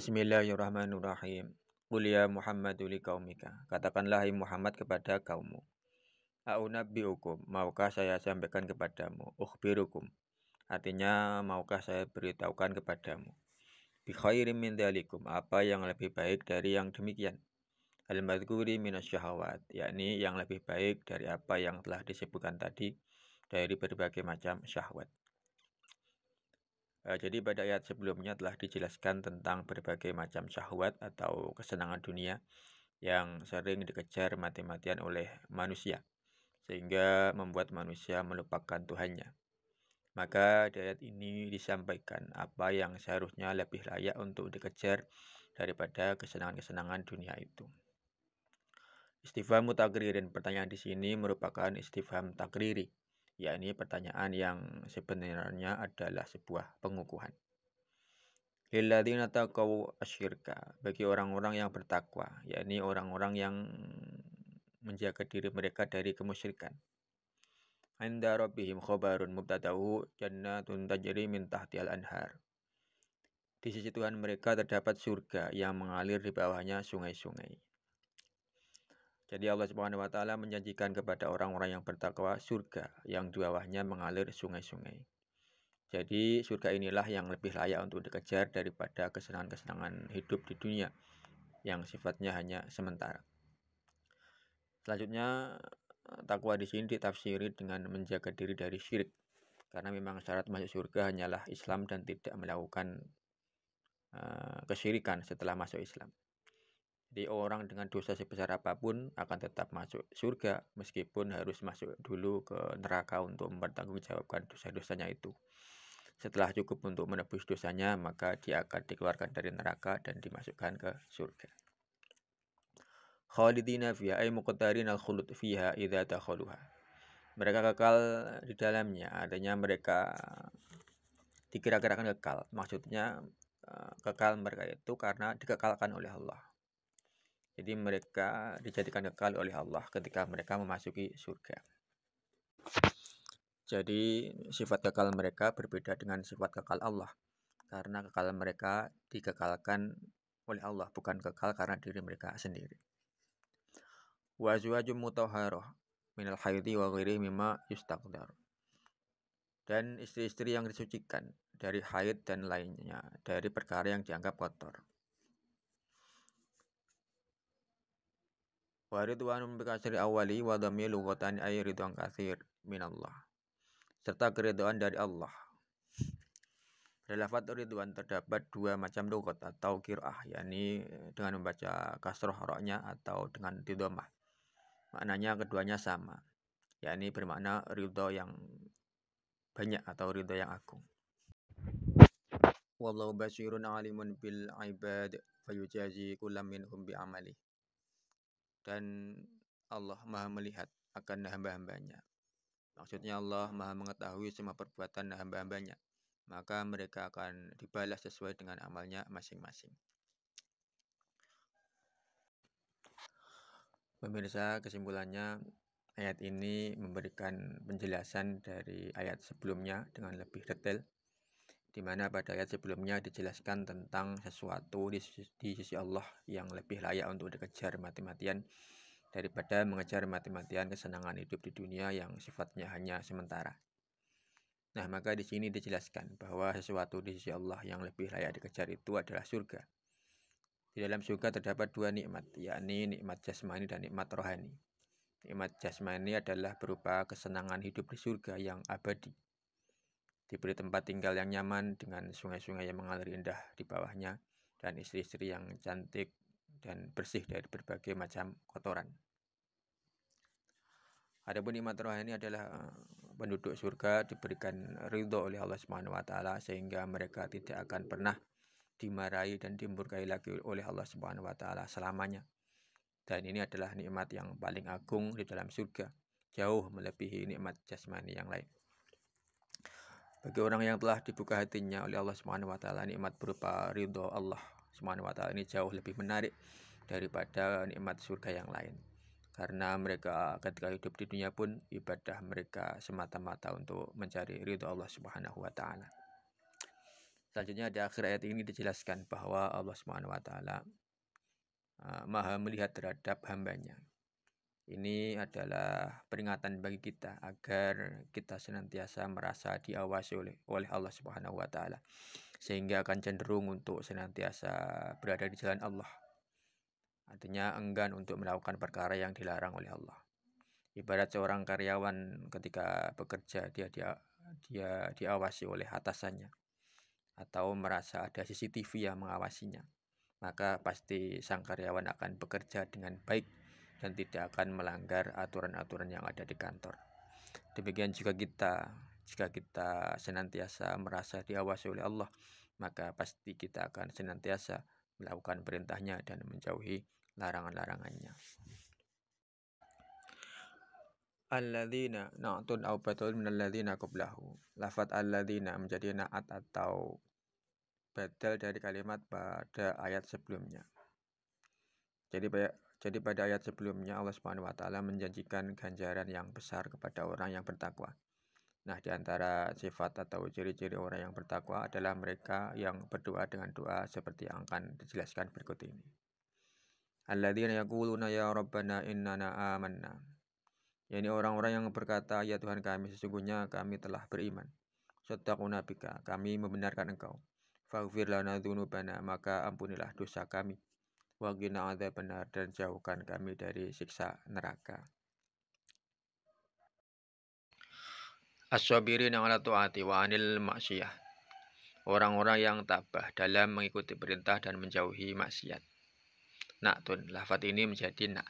Bismillahirrahmanirrahim. Qul ya Muhammadu liqaumika. Katakanlah hai Muhammad kepada kaummu. Aunabbiukum, maukah saya sampaikan kepadamu? Ukhbirukum. Artinya, maukah saya beritahukan kepadamu? Bi khairin min dalikum, apa yang lebih baik dari yang demikian? Al-madhkuri minasyahawat, yakni yang lebih baik dari apa yang telah disebutkan tadi dari berbagai macam syahwat. Eh, jadi pada ayat sebelumnya telah dijelaskan tentang berbagai macam syahwat atau kesenangan dunia yang sering dikejar mati-matian oleh manusia, sehingga membuat manusia melupakan Tuhannya. Maka di ayat ini disampaikan apa yang seharusnya lebih layak untuk dikejar daripada kesenangan-kesenangan dunia itu. Istifham mutakririn pertanyaan di sini merupakan istifham takriri Ya, ini pertanyaan yang sebenarnya adalah sebuah pengukuhan. Lilladzina taqaw asyirka bagi orang-orang yang bertakwa, yakni orang-orang yang menjaga diri mereka dari kemusyrikan. Inda rabbihim khabarun mubtadahu jannatun tajri min tahtihal anhar. Di sisi Tuhan mereka terdapat surga yang mengalir di bawahnya sungai-sungai. Jadi Allah Subhanahu wa taala menjanjikan kepada orang-orang yang bertakwa surga yang di bawahnya mengalir sungai-sungai. Jadi surga inilah yang lebih layak untuk dikejar daripada kesenangan-kesenangan hidup di dunia yang sifatnya hanya sementara. Selanjutnya takwa di sini ditafsiri dengan menjaga diri dari syirik karena memang syarat masuk surga hanyalah Islam dan tidak melakukan eh, kesyirikan setelah masuk Islam. Jadi orang dengan dosa sebesar apapun akan tetap masuk surga meskipun harus masuk dulu ke neraka untuk mempertanggungjawabkan dosa-dosanya itu. Setelah cukup untuk menebus dosanya, maka dia akan dikeluarkan dari neraka dan dimasukkan ke surga. Khalidina fiha ay muqtarin al-khulud fiha idza takhuluha. Mereka kekal di dalamnya, adanya mereka dikira-kirakan kekal. Maksudnya eh, kekal mereka itu karena dikekalkan oleh Allah. Jadi mereka dijadikan kekal oleh Allah ketika mereka memasuki surga. Jadi sifat kekal mereka berbeda dengan sifat kekal Allah. Karena kekal mereka dikekalkan oleh Allah, bukan kekal karena diri mereka sendiri. Wa azwajum minal haydi wa ghairihi mimma yustaqdar. Dan istri-istri yang disucikan dari haid dan lainnya, dari perkara yang dianggap kotor. Waridwanun bikasri awali wa dhammi lughatan ay ridwan kasir minallah. Serta keridhaan dari Allah. Relafat ridwan terdapat dua macam lughat atau kirah, yakni eh, dengan membaca kasroh roknya atau dengan didomah. Maknanya keduanya sama, yakni bermakna ridho yang banyak atau ridho yang agung. Wallahu basyirun alimun bil ibad fayujazi kullam minhum bi amali dan Allah maha melihat akan hamba-hambanya. Maksudnya Allah maha mengetahui semua perbuatan hamba-hambanya. Maka mereka akan dibalas sesuai dengan amalnya masing-masing. Pemirsa, kesimpulannya ayat ini memberikan penjelasan dari ayat sebelumnya dengan lebih detail di mana pada ayat sebelumnya dijelaskan tentang sesuatu di sisi, di sisi Allah yang lebih layak untuk dikejar mati-matian daripada mengejar mati-matian kesenangan hidup di dunia yang sifatnya hanya sementara. Nah, maka di sini dijelaskan bahwa sesuatu di sisi Allah yang lebih layak dikejar itu adalah surga. Di dalam surga terdapat dua nikmat, yakni nikmat jasmani dan nikmat rohani. Nikmat jasmani adalah berupa kesenangan hidup di surga yang abadi, diberi tempat tinggal yang nyaman dengan sungai-sungai yang mengalir indah di bawahnya, dan istri-istri yang cantik dan bersih dari berbagai macam kotoran. Adapun nikmat rohani adalah eh, penduduk surga diberikan ridho oleh Allah Subhanahu wa taala sehingga mereka tidak akan pernah dimarahi dan dimurkai lagi oleh Allah Subhanahu wa taala selamanya. Dan ini adalah nikmat yang paling agung di dalam surga, jauh melebihi nikmat jasmani yang lain bagi orang yang telah dibuka hatinya oleh Allah Subhanahu wa taala nikmat berupa ridho Allah Subhanahu wa taala ini jauh lebih menarik daripada nikmat surga yang lain karena mereka ketika hidup di dunia pun ibadah mereka semata-mata untuk mencari ridho Allah Subhanahu wa taala. Selanjutnya di akhir ayat ini dijelaskan bahwa Allah Subhanahu wa taala uh, Maha melihat terhadap hambanya. Ini adalah peringatan bagi kita agar kita senantiasa merasa diawasi oleh oleh Allah Subhanahu wa taala sehingga akan cenderung untuk senantiasa berada di jalan Allah. Artinya enggan untuk melakukan perkara yang dilarang oleh Allah. Ibarat seorang karyawan ketika bekerja dia dia dia diawasi oleh atasannya atau merasa ada CCTV yang mengawasinya, maka pasti sang karyawan akan bekerja dengan baik dan tidak akan melanggar aturan-aturan yang ada di kantor. Demikian juga kita, jika kita senantiasa merasa diawasi oleh Allah, maka pasti kita akan senantiasa melakukan perintahnya dan menjauhi larangan-larangannya. Alladzina na'tun au batul minalladzina qablahu. Lafat alladzina menjadi na'at atau badal dari kalimat pada ayat sebelumnya. Jadi jadi pada ayat sebelumnya Allah Subhanahu wa taala menjanjikan ganjaran yang besar kepada orang yang bertakwa. Nah, di antara sifat atau ciri-ciri orang yang bertakwa adalah mereka yang berdoa dengan doa seperti yang akan dijelaskan berikut ini. Alladzina yaquluna ya rabbana innana amanna. Yani orang-orang yang berkata, "Ya Tuhan kami, sesungguhnya kami telah beriman." Sadaquna bika, kami membenarkan engkau. Faghfir lana dzunubana, maka ampunilah dosa kami. Wagina ada benar dan jauhkan kami dari siksa neraka. As-sabirin ala tu'ati wa anil maksiyah. Orang-orang yang tabah dalam mengikuti perintah dan menjauhi maksiat. tun, lafat ini menjadi nak.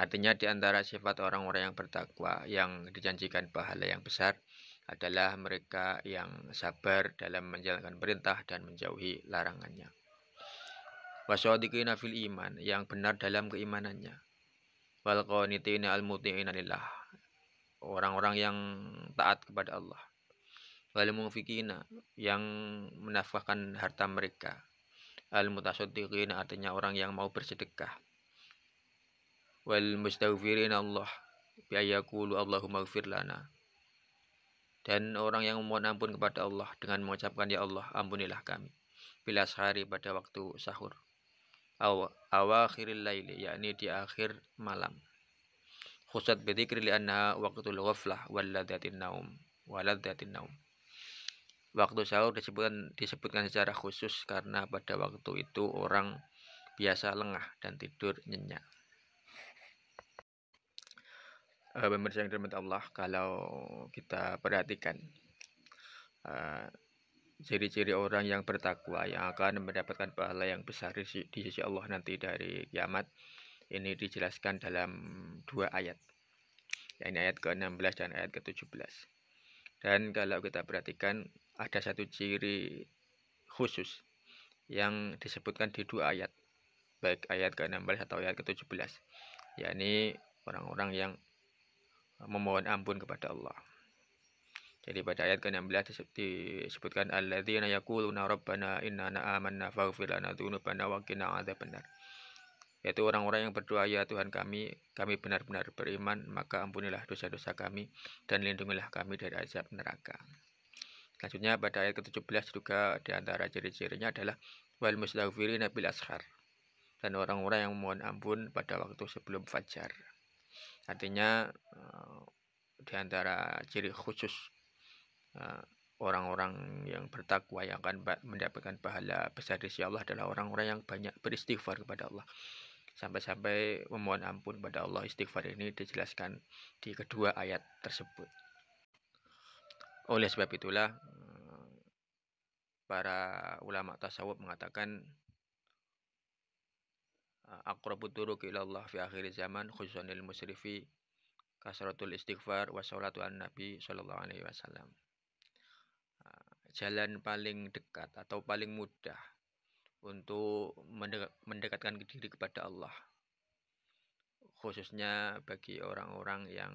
Artinya di antara sifat orang-orang yang bertakwa yang dijanjikan pahala yang besar adalah mereka yang sabar dalam menjalankan perintah dan menjauhi larangannya wasyadiqina fil iman yang benar dalam keimanannya wal qanitina al lillah orang-orang yang taat kepada Allah wal munfiqina yang menafkahkan harta mereka al mutasaddiqina artinya orang yang mau bersedekah wal mustaghfirina Allah biayakulu Allahumma ghfir lana dan orang yang memohon ampun kepada Allah dengan mengucapkan ya Allah ampunilah kami bila sehari pada waktu sahur aw awakhiril laili yakni di akhir malam khusat bidzikri li'annaha waqtul ghaflah wal naum wal naum waktu sahur disebutkan disebutkan secara khusus karena pada waktu itu orang biasa lengah dan tidur nyenyak eh, pemirsa yang dirahmati Allah kalau kita perhatikan eh, ciri-ciri orang yang bertakwa yang akan mendapatkan pahala yang besar di sisi Allah nanti dari kiamat ini dijelaskan dalam dua ayat yakni ayat ke-16 dan ayat ke-17 dan kalau kita perhatikan ada satu ciri khusus yang disebutkan di dua ayat baik ayat ke-16 atau ayat ke-17 yakni orang-orang yang memohon ampun kepada Allah jadi pada ayat ke-16 disebutkan alladzina yaquluna rabbana innana amanna faghfir lana dzunubana wa qina adzabannar. Yaitu orang-orang yang berdoa ya Tuhan kami, kami benar-benar beriman, maka ampunilah dosa-dosa kami dan lindungilah kami dari azab neraka. Selanjutnya pada ayat ke-17 juga di antara ciri-cirinya adalah wal mustaghfirina bil ashar dan orang-orang yang memohon ampun pada waktu sebelum fajar. Artinya eh, di antara ciri khusus Eh, orang-orang yang bertakwa yang akan mendapatkan pahala besar di sisi Allah adalah orang-orang yang banyak beristighfar kepada Allah. Sampai-sampai memohon ampun kepada Allah istighfar ini dijelaskan di kedua ayat tersebut. Oleh sebab itulah eh, para ulama tasawuf mengatakan eh, aqrabut turuq Allah fi akhir zaman khususan musrifi kasratul istighfar wasolatul nabi sallallahu alaihi wasallam jalan paling dekat atau paling mudah untuk mendekatkan diri kepada Allah. Khususnya bagi orang-orang yang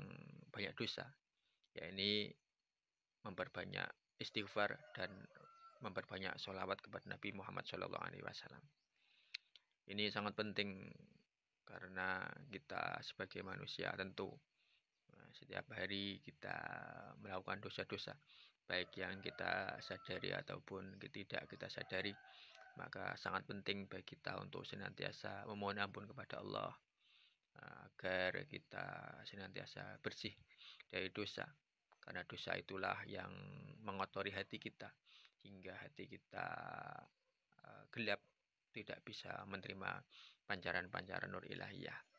banyak dosa, yaitu memperbanyak istighfar dan memperbanyak sholawat kepada Nabi Muhammad SAW. Ini sangat penting karena kita sebagai manusia tentu eh, setiap hari kita melakukan dosa-dosa baik yang kita sadari ataupun tidak kita sadari maka sangat penting bagi kita untuk senantiasa memohon ampun kepada Allah eh, agar kita senantiasa bersih dari dosa karena dosa itulah yang mengotori hati kita hingga hati kita eh, gelap tidak bisa menerima pancaran-pancaran nur ilahiyah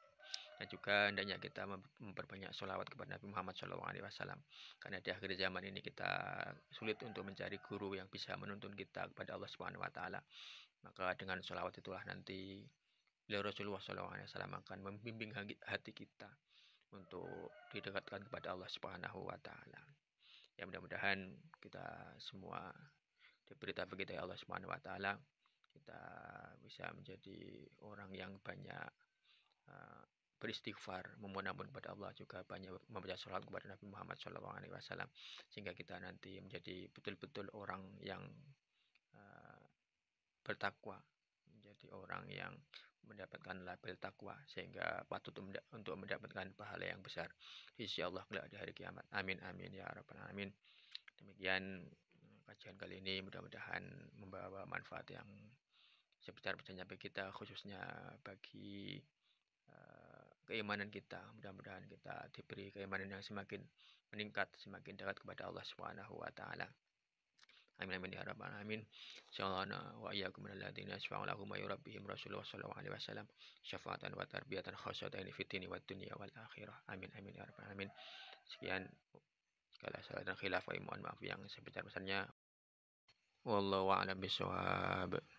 dan juga hendaknya kita memperbanyak sholawat kepada Nabi Muhammad SAW karena di akhir zaman ini kita sulit untuk mencari guru yang bisa menuntun kita kepada Allah Subhanahu Wa Taala maka dengan sholawat itulah nanti beliau Rasulullah SAW akan membimbing hati kita untuk didekatkan kepada Allah Subhanahu Wa Taala ya mudah-mudahan kita semua diberita begitu ya Allah Subhanahu Wa Taala kita bisa menjadi orang yang banyak eh, beristighfar memohon ampun kepada Allah juga banyak membaca sholat kepada Nabi Muhammad Shallallahu Alaihi Wasallam sehingga kita nanti menjadi betul-betul orang yang uh, bertakwa menjadi orang yang mendapatkan label takwa sehingga patut untuk mendapatkan pahala yang besar di Allah kelak di hari kiamat amin amin ya rabbal alamin demikian eh, kajian kali ini mudah-mudahan membawa manfaat yang sebesar-besarnya bagi kita khususnya bagi keimanan kita. Mudah-mudahan kita diberi keimanan yang semakin meningkat, semakin dekat kepada Allah Subhanahu wa taala. Amin amin ya rabbal alamin. Insyaallah wa iyyakum min alladziina asfa'u lahum wa yurabbihim Rasulullah sallallahu alaihi wasallam syafa'atan wa tarbiyatan khashatan fid dini wad dunya wal akhirah. Amin amin ya rabbal alamin. Sekian segala salah dan khilaf mohon maaf yang sebesar-besarnya. Wallahu a'lam bishawab.